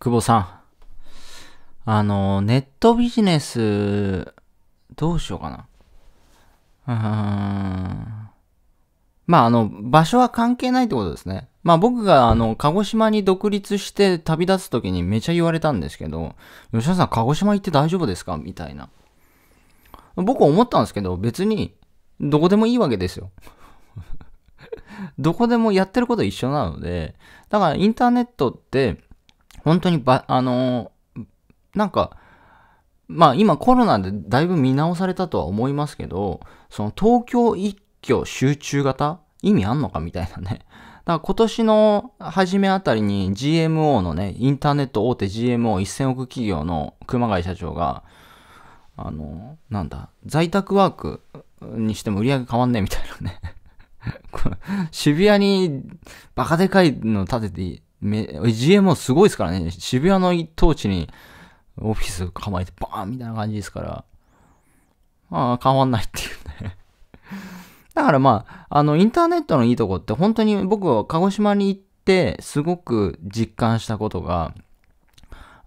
久保さん。あの、ネットビジネス、どうしようかな。うーん。まあ、あの、場所は関係ないってことですね。まあ僕があの、鹿児島に独立して旅立つ時にめちゃ言われたんですけど、吉田さん鹿児島行って大丈夫ですかみたいな。僕思ったんですけど、別に、どこでもいいわけですよ。どこでもやってること一緒なので、だからインターネットって、本当にば、あのー、なんか、まあ今コロナでだいぶ見直されたとは思いますけど、その東京一挙集中型意味あんのかみたいなね。だから今年の初めあたりに GMO のね、インターネット大手 GMO1000 億企業の熊谷社長が、あの、なんだ、在宅ワークにしても売り上げ変わんねえみたいなね。渋谷にバカでかいの建ててめ、GMO すごいですからね。渋谷の一等地にオフィス構えてバーンみたいな感じですから。まあ、変わんないっていうね だからまあ、あの、インターネットのいいとこって本当に僕は鹿児島に行ってすごく実感したことが、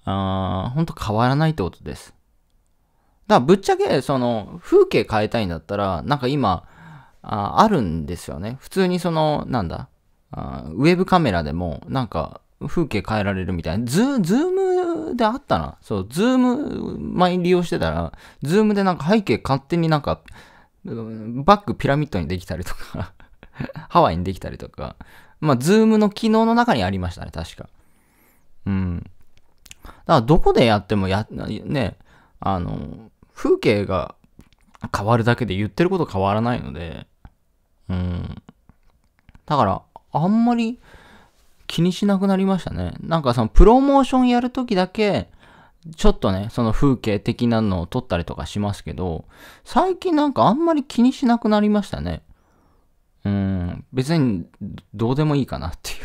あ本当変わらないってことです。だからぶっちゃけ、その、風景変えたいんだったら、なんか今、ああるんですよね。普通にその、なんだ、あウェブカメラでもなんか風景変えられるみたいな。ズズームであったな。そう、ズーム前に利用してたら、ズームでなんか背景勝手になんか、バックピラミッドにできたりとか ハワイにできたりとか、まあ、ズームの機能の中にありましたね、確か。うん。だからどこでやってもや、ね、あの、風景が変わるだけで言ってること変わらないので、うん。だから、あんまり気にしなくなりましたね。なんかそのプロモーションやるときだけ、ちょっとね、その風景的なのを撮ったりとかしますけど、最近なんかあんまり気にしなくなりましたね。うん、別にどうでもいいかなってい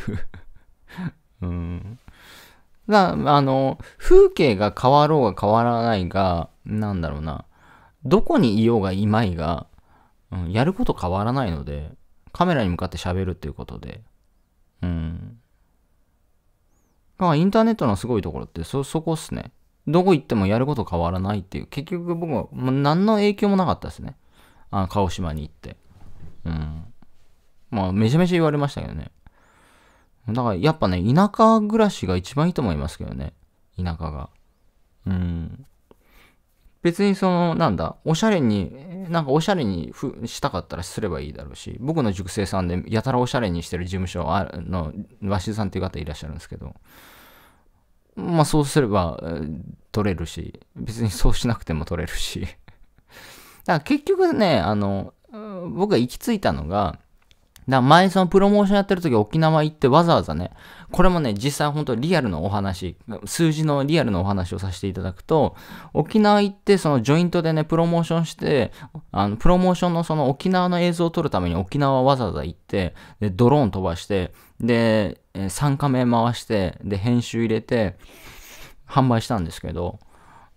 う うん。だあの、風景が変わろうが変わらないが、なんだろうな、どこにいようがいまいが、うん、やること変わらないので、カメラに向かって喋るっていうことで。うん。だからインターネットのすごいところってそ、そこっすね。どこ行ってもやること変わらないっていう。結局僕は、もう何の影響もなかったですね。あの、鹿児島に行って。うん。まあ、めちゃめちゃ言われましたけどね。だからやっぱね、田舎暮らしが一番いいと思いますけどね。田舎が。うん。別にその、なんだ、おしゃれに、なんかおしゃれにふしたかったらすればいいだろうし、僕の塾生さんで、やたらおしゃれにしてる事務所の、鷲津さんっていう方いらっしゃるんですけど、まあそうすれば、取れるし、別にそうしなくても取れるし。だから結局ね、あの、僕が行き着いたのが、だ前そのプロモーションやってる時沖縄行ってわざわざね、これもね、実際本当リアルのお話、数字のリアルのお話をさせていただくと、沖縄行ってそのジョイントでね、プロモーションして、あの、プロモーションのその沖縄の映像を撮るために沖縄わざわざ行って、で、ドローン飛ばして、で、3カメ回して、で、編集入れて、販売したんですけど、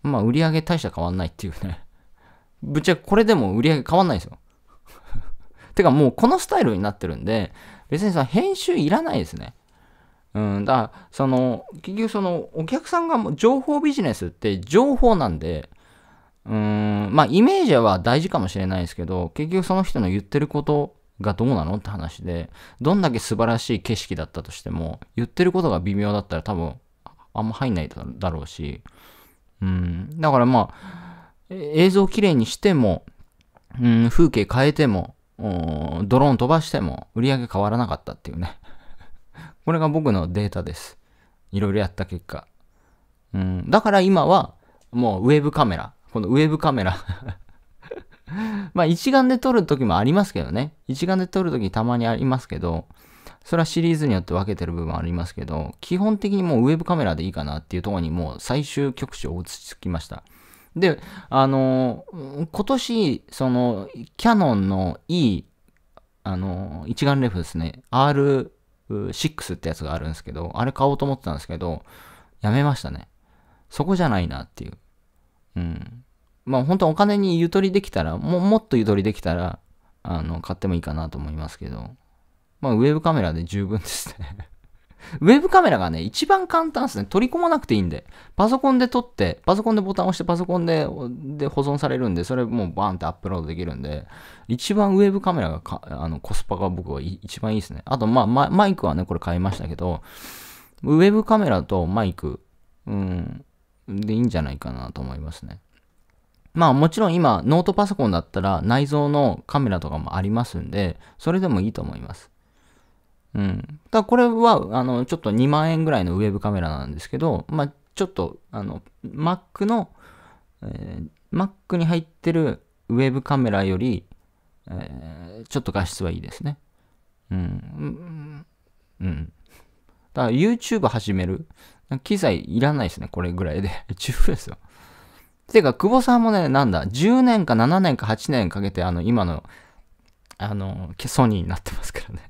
まあ売り上げ大した変わんないっていうね。ぶっちゃけこれでも売り上げ変わんないんですよ。てかもうこのスタイルになってるんで、別にその編集いらないですね。うん、だから、その、結局その、お客さんがもう情報ビジネスって情報なんで、うーん、まあイメージは大事かもしれないですけど、結局その人の言ってることがどうなのって話で、どんだけ素晴らしい景色だったとしても、言ってることが微妙だったら多分、あんま入んないだろうし、うん、だからまあ、映像をきれいにしても、うん、風景変えても、ドローン飛ばしても売り上げ変わらなかったっていうね これが僕のデータです。いろいろやった結果。うん、だから今はもうウェブカメラ。このウェブカメラ まあ一眼で撮る時もありますけどね。一眼で撮る時たまにありますけど、それはシリーズによって分けてる部分ありますけど、基本的にもうウェブカメラでいいかなっていうところにもう最終局地を落ち着きました。で、あの、今年、その、キャノンの E、あの、一眼レフですね、R6 ってやつがあるんですけど、あれ買おうと思ってたんですけど、やめましたね。そこじゃないなっていう。うん。まあ本当お金にゆとりできたら、ももっとゆとりできたら、あの、買ってもいいかなと思いますけど、まあウェブカメラで十分ですねウェブカメラがね、一番簡単ですね。取り込まなくていいんで。パソコンで撮って、パソコンでボタンを押して、パソコンでで保存されるんで、それもうバーンってアップロードできるんで、一番ウェブカメラがあのコスパが僕は一番いいですね。あと、まあマ、マイクはね、これ買いましたけど、ウェブカメラとマイク、うん、でいいんじゃないかなと思いますね。まあもちろん今ノートパソコンだったら内蔵のカメラとかもありますんで、それでもいいと思います。うん。だこれは、あの、ちょっと2万円ぐらいのウェブカメラなんですけど、まあ、ちょっと、あの、Mac の、えー、Mac に入ってるウェブカメラより、えー、ちょっと画質はいいですね。うん。うん。だから YouTube 始める。機材いらないですね、これぐらいで。十分ですよ。てか、久保さんもね、なんだ、10年か7年か8年かけて、あの、今の、あの、ソニーになってますからね。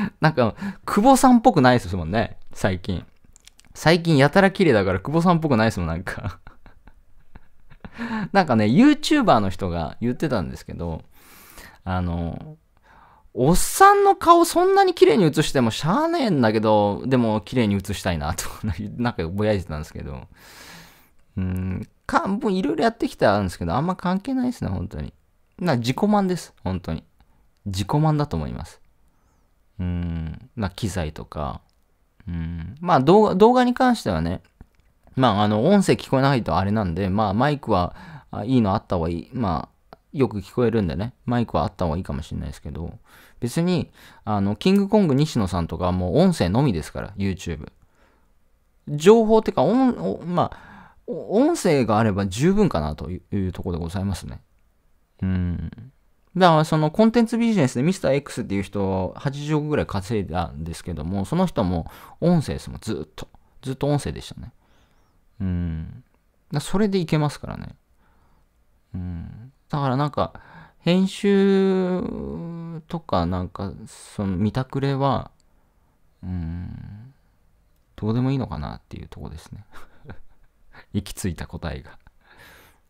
なんか、久保さんっぽくないですもんね、最近。最近やたら綺麗だから久保さんっぽくないですもん、なんか なんかね、YouTuber の人が言ってたんですけど、あの、おっさんの顔そんなに綺麗に映してもしゃあねえんだけど、でも綺麗に映したいなと、なんかぼやいてたんですけど、うん、か、もいろいろやってきたんですけど、あんま関係ないですね、本当に。な、自己満です、本当に。自己満だと思います。うん、あ機材とか、うん、まあ動画動画に関してはね、まああの音声聞こえないとあれなんで、まあマイクはいいのあった方がいい。まあよく聞こえるんでね、マイクはあった方がいいかもしれないですけど、別に、あの、キングコング西野さんとかもう音声のみですから、YouTube。情報ってか、音、まあ、音声があれば十分かなというところでございますね。うん。だからそのコンテンツビジネスで Mr.X っていう人80億ぐらい稼いだんですけども、その人も音声ですもん、ずっと。ずっと音声でしたね。うん。だそれでいけますからね。うん。だからなんか、編集とかなんか、その見たくれは、うん、どうでもいいのかなっていうとこですね。行き着いた答えが。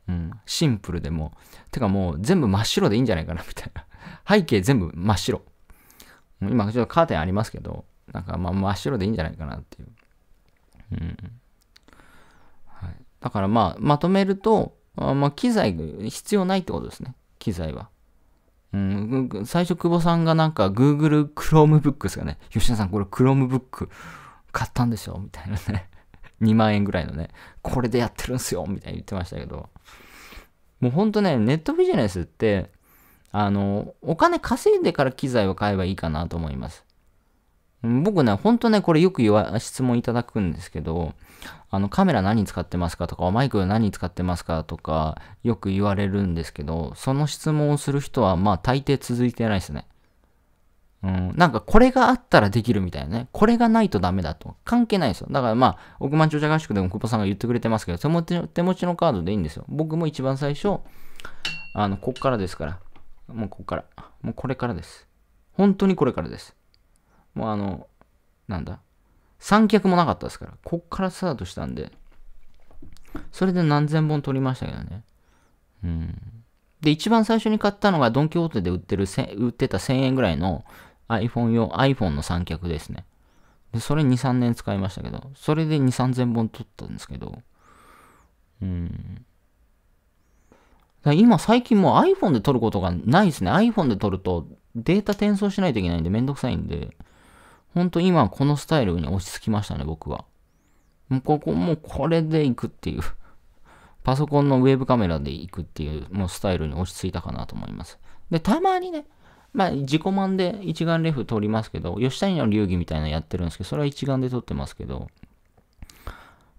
うん、シンプルでもてかもう全部真っ白でいいんじゃないかなみたいな 背景全部真っ白今ちょっとカーテンありますけどなんかまあ真っ白でいいんじゃないかなっていう、うんはい、だからまあまとめるとあまあ機材必要ないってことですね機材はうん、最初、久保さんがなんか Google Chromebooks がね、吉田さんこれ Chromebook 買ったんですよ、みたいなね2万円ぐらいのね、これでやってるんすよみたいに言ってましたけど、もうほんとね、ネットビジネスって、あの、お金稼いでから機材を買えばいいかなと思います。僕ね、ほんとね、これよく言わ、質問いただくんですけど、あの、カメラ何使ってますかとか、マイク何使ってますかとか、よく言われるんですけど、その質問をする人は、まあ、大抵続いてないですね。うん、なんかこれがあったらできるみたいなね。これがないとダメだと。関係ないですよ。だからまあ、億万長者合宿でも久保さんが言ってくれてますけど、手持ち手持ちのカードでいいんですよ。僕も一番最初、あの、こっからですから。もうこっから。もうこれからです。本当にこれからです。もうあの、なんだ。三脚もなかったですから。こっからスタートしたんで。それで何千本取りましたけどね。うん。で、一番最初に買ったのがドン・キホーテで売ってる、売ってた1000円ぐらいの iPhone 用、iPhone の三脚ですね。で、それ2、3年使いましたけど、それで2、3000本撮ったんですけど、うん。今最近もう iPhone で撮ることがないですね。iPhone で撮るとデータ転送しないといけないんでめんどくさいんで、ほんと今このスタイルに落ち着きましたね、僕は。もうここ、もうこれで行くっていう。パソコンのウェブカメラで行くっていう、もうスタイルに落ち着いたかなと思います。で、たまにね、まあ、自己満で一眼レフ撮りますけど、吉谷の流儀みたいなのやってるんですけど、それは一眼で撮ってますけど、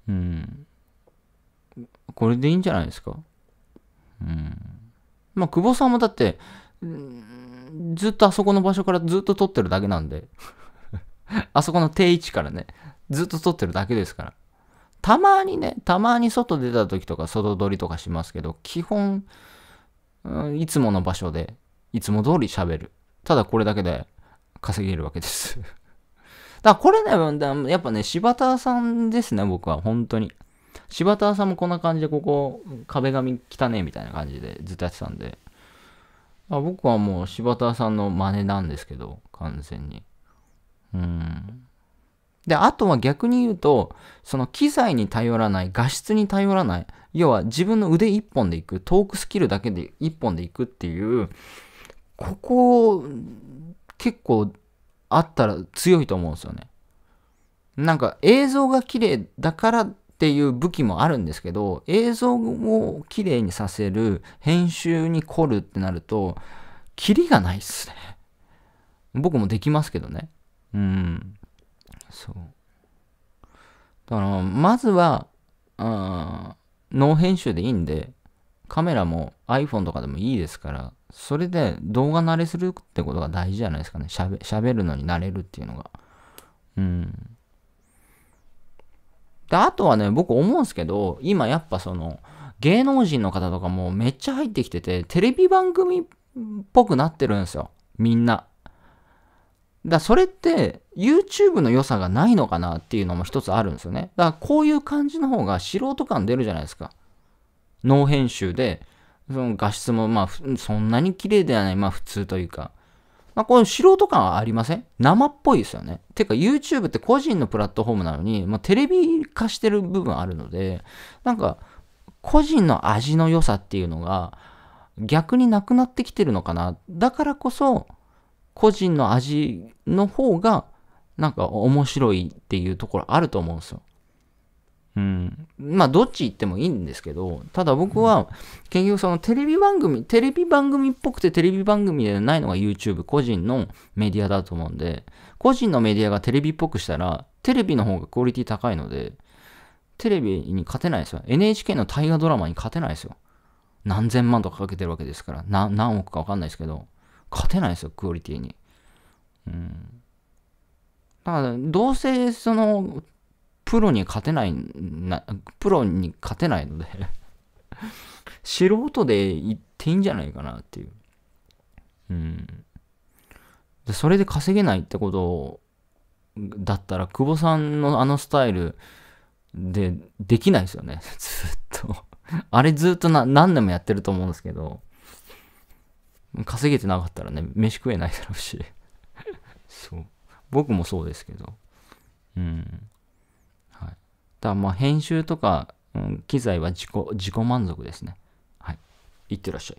うん。これでいいんじゃないですか。うん。まあ、久保さんもだって、うん、ずっとあそこの場所からずっと撮ってるだけなんで、あそこの定位置からね、ずっと撮ってるだけですから。たまにね、たまに外出た時とか外撮りとかしますけど、基本、うん、いつもの場所でいつも通り喋る。ただこれだけで稼げるわけです だからこれね、やっぱね、柴田さんですね、僕は、本当に。柴田さんもこんな感じで、ここ、壁紙汚ねみたいな感じでずっとやってたんで。僕はもう柴田さんの真似なんですけど、完全に。うん。で、あとは逆に言うと、その機材に頼らない、画質に頼らない、要は自分の腕一本でいく、トークスキルだけで一本でいくっていう、ここ結構あったら強いと思うんですよね。なんか映像が綺麗だからっていう武器もあるんですけど映像を綺麗にさせる編集に凝るってなるとキリがないっすね。僕もできますけどね。うん。そう。だからまずは、ノー編集でいいんでカメラも iPhone とかでもいいですからそれで動画慣れするってことが大事じゃないですかね。しゃべしゃべるのに慣れるっていうのが。うん。で、あとはね、僕思うんですけど、今やっぱその、芸能人の方とかもめっちゃ入ってきてて、テレビ番組っぽくなってるんですよ。みんな。だそれって YouTube の良さがないのかなっていうのも一つあるんですよね。だからこういう感じの方が素人感出るじゃないですか。脳編集でその画質もまあ、そんなに綺麗ではない、まあ普通というか。まあこの素人感はありません生っぽいですよね。てか YouTube って個人のプラットフォームなのに、まあテレビ化してる部分あるので、なんか個人の味の良さっていうのが逆になくなってきてるのかな。だからこそ個人の味の方がなんか面白いっていうところあると思うんですよ。うん、まあどっち行ってもいいんですけどただ僕は結局そのテレビ番組テレビ番組っぽくてテレビ番組でないのが YouTube 個人のメディアだと思うんで個人のメディアがテレビっぽくしたらテレビの方がクオリティ高いのでテレビに勝てないですよ NHK の大河ドラマに勝てないですよ何千万とかかけてるわけですから何億か分かんないですけど勝てないですよクオリティにうんだからどうせそのプロに勝てないな、プロに勝てないので 素人で行っていいんじゃないかなっていう。うん。で、それで稼げないってことだったら、久保さんのあのスタイルでできないですよね。ずっとあれずっと何年もやってると思うんですけど、稼げてなかったらね、飯食えないだろうし そう。僕もそうですけど。うん。だまあ編集とか、うん、機材は自己自己満足ですね。はい。いってらっしゃい。